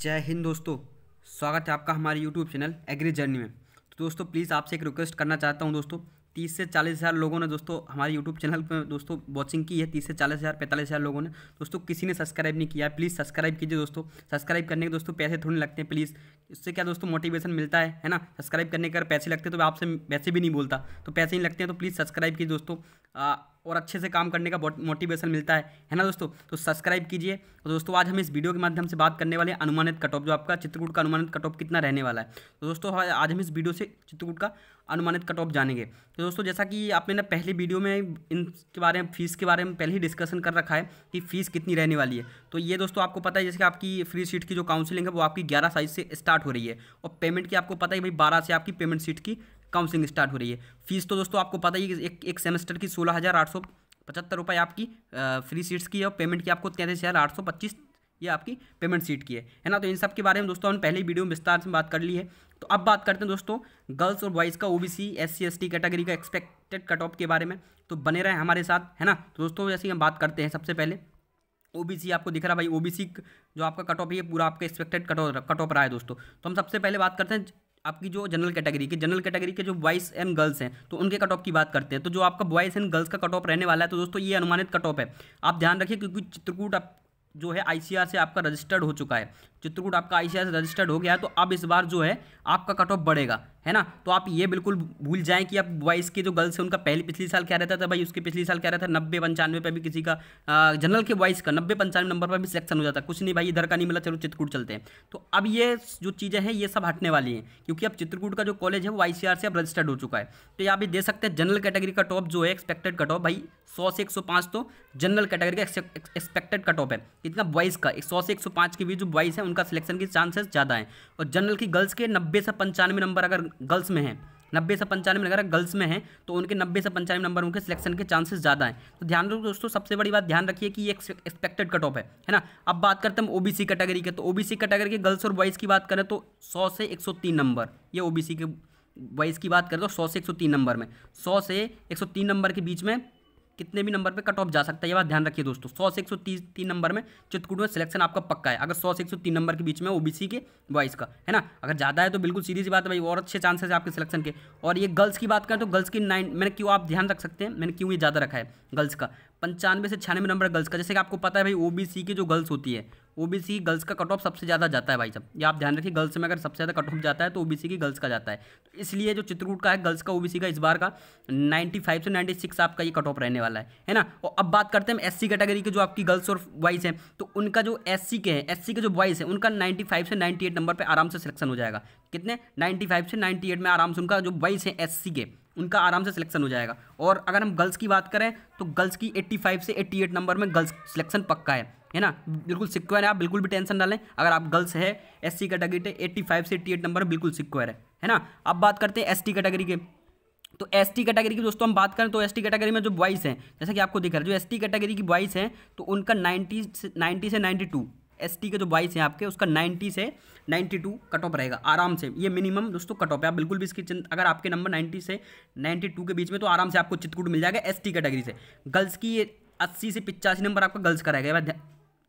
जय हिंद दोस्तों स्वागत है आपका हमारे यूट्यूब चैनल एग्री जर्नी में तो दोस्तों प्लीज़ आपसे एक रिक्वेस्ट करना चाहता हूँ दोस्तों तीस से चालीस हज़ार लोगों ने दोस्तों हमारे यूट्यूब चैनल पर दोस्तों वॉचिंग की है तीस से चालीस हज़ार पैंतालीस हज़ार लोगों ने दोस्तों किसी ने सब्सक्राइब नहीं किया प्लीज़ सब्सक्राइब कीजिए दोस्तों सब्सक्राइब करने के दोस्तों पैसे थोड़े लगते हैं प्लीज़ इससे क्या दोस्तों मोटिवेशन मिलता है है ना सब्सक्राइब करने के अगर पैसे लगते तो मैं आपसे वैसे भी नहीं बोलता तो पैसे नहीं लगते हैं तो प्लीज़ सब्सक्राइब कीजिए दोस्तों आ, और अच्छे से काम करने का मोटिवेशन मिलता है है ना दोस्तों तो सब्सक्राइब कीजिए और तो दोस्तों आज हम इस वीडियो के माध्यम से बात करने वाले हैं अनुमानित कटॉप जो आपका चित्रकूट का अनुमानित कटॉप कितना रहने वाला है तो दोस्तों आज हम इस वीडियो से चित्रकूट का अनुमानित कटॉप जानेंगे तो दोस्तों जैसा कि आपने ना पहली वीडियो में इनके बारे में फीस के बारे में पहले ही डिस्कशन कर रखा है कि फ़ीस कितनी रहने वाली है तो ये दोस्तों आपको पता है जैसे कि आपकी फ्री सीट की जो काउंसिलिंग है वो आपकी ग्यारह साइज से स्टार्ट स्टार्ट हो रही है और पेमेंट की आपको पता ही भाई बारह से आपकी पेमेंट सीट की काउंसलिंग स्टार्ट हो रही है फीस तो दोस्तों आपको पता ही एक एक सेमेस्टर की सोलह हज़ार आठ सौ पचहत्तर रुपये आपकी फ्री सीट्स की और पेमेंट की आपको तैंतीस हज़ार आठ सौ पच्चीस ये आपकी पेमेंट सीट की है है ना तो इन सब के बारे में दोस्तों हमने पहले वीडियो में विस्तार से बात कर ली है तो अब बात करते हैं दोस्तों गर्ल्स और बॉयज़ का ओबीसी एससी टी कैटेगरी का एक्सपेक्टेड कट ऑफ के बारे में तो बने रहे हमारे साथ है ना तो दोस्तों जैसे हम बात करते हैं सबसे पहले ओबीसी आपको दिख रहा है भाई ओबीसी जो आपका कट ऑफ है ये पूरा आपका expected cut off cut off रहा है दोस्तों तो हम सबसे पहले बात करते हैं आपकी जो जनरल कैटेगरी की जनरल कैटेगरी के जो बॉयज़ एंड गर्ल्स हैं तो उनके कट ऑफ की बात करते हैं तो जो आपका बॉयज़ एंड गर्ल्स का कट ऑफ रहने वाला है तो दोस्तों ये अनुमानित कट ऑफ है आप ध्यान रखिए क्योंकि चित्रकूट जो है आई से आपका रजिस्टर्ड हो चुका है चित्रकूट आपका आई रजिस्टर्ड हो गया है तो अब इस बार जो है आपका कट ऑफ बढ़ेगा है ना तो आप ये बिल्कुल भूल जाएं कि आप बॉयज़ के जो गर्ल्स है उनका पहले पिछले साल क्या रहता था भाई उसके पिछले साल क्या रहता था नब्बे पंचानवे पर भी किसी का जनरल के वाइस का नब्बे पंचानवे नंबर पर भी सिलेक्शन हो जाता कुछ नहीं भाई इधर का नहीं मिला चलो चित्रकूट चलते हैं तो अब ये जो चीज़ें हैं ये सब हटने वाली हैं क्योंकि अब चित्रकूट का जो कॉलेज है वो आई से अब रजिस्टर्ड हो चुका है तो यहाँ भी देख सकते हैं जनरल कैटेगरी का टॉप जो है एक्सपेक्टेड कट ऑफ भाई सौ से एक तो जनरल कैटेगरी का एक्सपेक्टेड कट ऑफ है इतना बॉयज़ का सौ से एक के बीच जो बॉइस है उनका सिलेक्शन की चांसेस ज़्यादा हैं और जनरल की गर्ल्स के नब्बे से पंचानवे नंबर अगर गर्ल्स में हैं नब्बे से पंचानवे अगर गर्ल्स में हैं तो उनके नब्बे से पंचानवे नंबर उनके सिलेक्शन के चांसेस ज़्यादा हैं तो ध्यान रखो दोस्तों सबसे बड़ी बात ध्यान रखिए कि ये एक्सपेक्टेड कट ऑफ है है ना अब बात करते हैं ओबीसी कैटेगरी तो के तो ओबीसी कैटेगरी के गर्ल्स और बॉयज़ की बात करें तो सौ से एक नंबर ये ओ के बॉयज़ की बात करें तो सौ से एक नंबर में सौ से एक नंबर के बीच में कितने भी नंबर पे कट ऑफ जा सकता है ये बात ध्यान रखिए दोस्तों सौ से एक सौ तीन नंबर में चित्रकूट में सिलेक्शन आपका पक्का है अगर सौ से एक सौ तीन नंबर के बीच में ओबीसी के बॉयज़ का है ना अगर ज़्यादा है तो बिल्कुल सीधी सी बात है भाई और अच्छे चांसेस है आपके सिलेक्शन के और ये गर्ल्स की बात करें तो गर्ल्स की नाइन मैंने क्यों आप ध्यान रख सकते हैं मैंने क्यों ये ज़्यादा रखा है गर्ल्स का पंचानवे से छियानवे नंबर गर्ल्स का जैसे कि आपको पता है भाई ओबीसी की जो गर्ल्स होती है ओबीसी बी गर्ल्स का कट ऑफ सबसे ज़्यादा जाता है भाई सब ये आप ध्यान रखिए गर्ल्स में अगर सबसे ज़्यादा कट ऑफ जाता है तो ओबीसी की गर्ल्स का जाता है तो इसलिए जो चित्रकूट का है गर्ल्स का ओबीसी का इस बार का 95 से 96 आपका ये कट ऑफ रहने वाला है है ना और अब बात करते हैं एस कैटेगरी के जो आपकी गर्ल्स और बॉइज़ हैं तो उनका जो एस के हैं एस के जो बॉइज हैं उनका नाइन्टी से नाइन्टी नंबर पर आराम से सिलेक्शन हो जाएगा कितने नाइन्टी से नाइन्टी में आराम से उनका जो बॉइज हैं एस के उनका आराम से सिलेक्शन हो जाएगा और अगर हम गर्ल्स की बात करें तो गर्ल्स की 85 से 88 नंबर में गर्ल्स सिलेक्शन पक्का है है ना बिल्कुल सिक्योर है आप बिल्कुल भी टेंशन ना लें अगर आप गर्ल्स है एस सी कैटेगरी है एट्टी फाइव से एट्टी एट नंबर बिल्कुल सिक्योर है है ना अब बात करते हैं एस टी कैटेगरी के तो एस टी कैटेगरी की दोस्तों हम बात करें तो एस टी कैटेगरी में जो बॉयज़ हैं जैसा कि आपको दिख रहा है जो एस टी कैटेगरी की बॉयज़ हैं तो उनका नाइन्टी से नाइन्टी से नाइन्टी टू एस के जो बाइस हैं आपके उसका नाइन्टी से नाइन्टी टू कट ऑफ रहेगा आराम से ये मिनिमम दोस्तों कट ऑफ है आप बिल्कुल भी इसकी अगर आपके नंबर नाइन्टी से नाइन्टी टू के बीच में तो आराम से आपको चितकुट मिल जाएगा एस कैटेगरी से गर्ल्स की ये अस्सी से पिचासी नंबर आपका गर्ल्स का रहेगा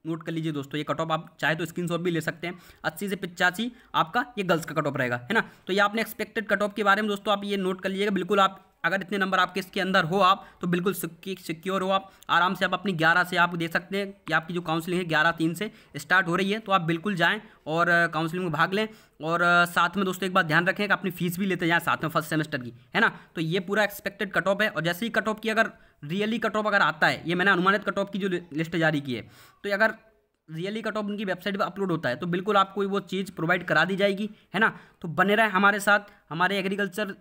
नोट कर लीजिए दोस्तों ये कट ऑफ आप चाहे तो शॉट भी ले सकते हैं अस्सी से पिचासी आपका ये गर्ल्स का कट ऑफ रहेगा है ना तो ये आपने एक्सपेक्टेड कट ऑफ के बारे में दोस्तों आप ये नोट कर लीजिएगा बिल्कुल आप अगर इतने नंबर आपके इसके अंदर हो आप तो बिल्कुल सिक्योर हो आप आराम से आप अपनी ग्यारह से आप दे सकते हैं कि आपकी जो काउंसलिंग है ग्यारह तीन से स्टार्ट हो रही है तो आप बिल्कुल जाएँ और काउंसलिंग में भाग लें और साथ में दोस्तों एक बात ध्यान रखें कि अपनी फीस भी लेते जाएँ साथ में फर्स्ट सेमेस्टर की है ना तो ये पूरा एक्सपेक्टेड कट ऑफ है और जैसे ही कट ऑफ की अगर रियली कट ऑफ अगर आता है ये मैंने अनुमानित कट ऑफ की जो लिस्ट जारी की है तो अगर रियली कट ऑफ उनकी वेबसाइट पर अपलोड होता है तो बिल्कुल आपको वो चीज़ प्रोवाइड करा दी जाएगी है ना तो बने रहें हमारे साथ हमारे एग्रीकल्चर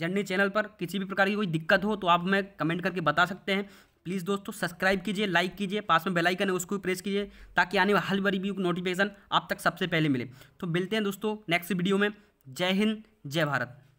जर्नी चैनल पर किसी भी प्रकार की कोई दिक्कत हो तो आप हमें कमेंट करके बता सकते हैं प्लीज़ दोस्तों सब्सक्राइब कीजिए लाइक कीजिए पास में बेल आइकन है उसको भी प्रेस कीजिए ताकि आने वाले हर बड़ी भी नोटिफिकेशन आप तक सबसे पहले मिले तो मिलते हैं दोस्तों नेक्स्ट वीडियो में जय हिंद जय भारत